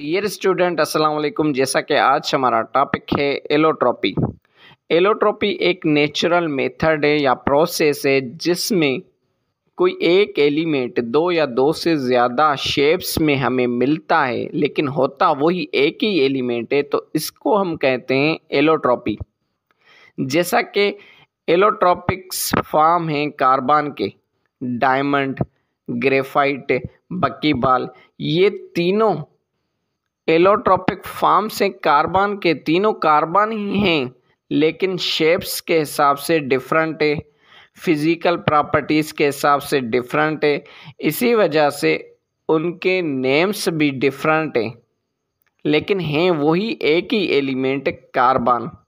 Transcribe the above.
dear student अस्सलाम वालेकुम जैसा कि आज हमारा टॉपिक है एलोट्रॉपी एलोट्रोपी एक नेचुरल मेथड है या प्रोसेस है जिसमें कोई एक एलिमेंट दो या दो से ज़्यादा शेप्स में हमें मिलता है लेकिन होता वही एक ही एलिमेंट है तो इसको हम कहते हैं एलोट्रॉपी जैसा कि एलोट्रॉपिक्स फॉर्म हैं कार्बन के डायमंड ग्रेफाइट बक्की बाल ये तीनों एलोट्रोपिक फार्म से कार्बन के तीनों कार्बन ही हैं लेकिन शेप्स के हिसाब से डिफरेंट है फिज़िकल प्रॉपर्टीज़ के हिसाब से डिफरेंट है इसी वजह से उनके नेम्स भी डिफरेंट हैं लेकिन हैं वही एक ही एलिमेंट कार्बन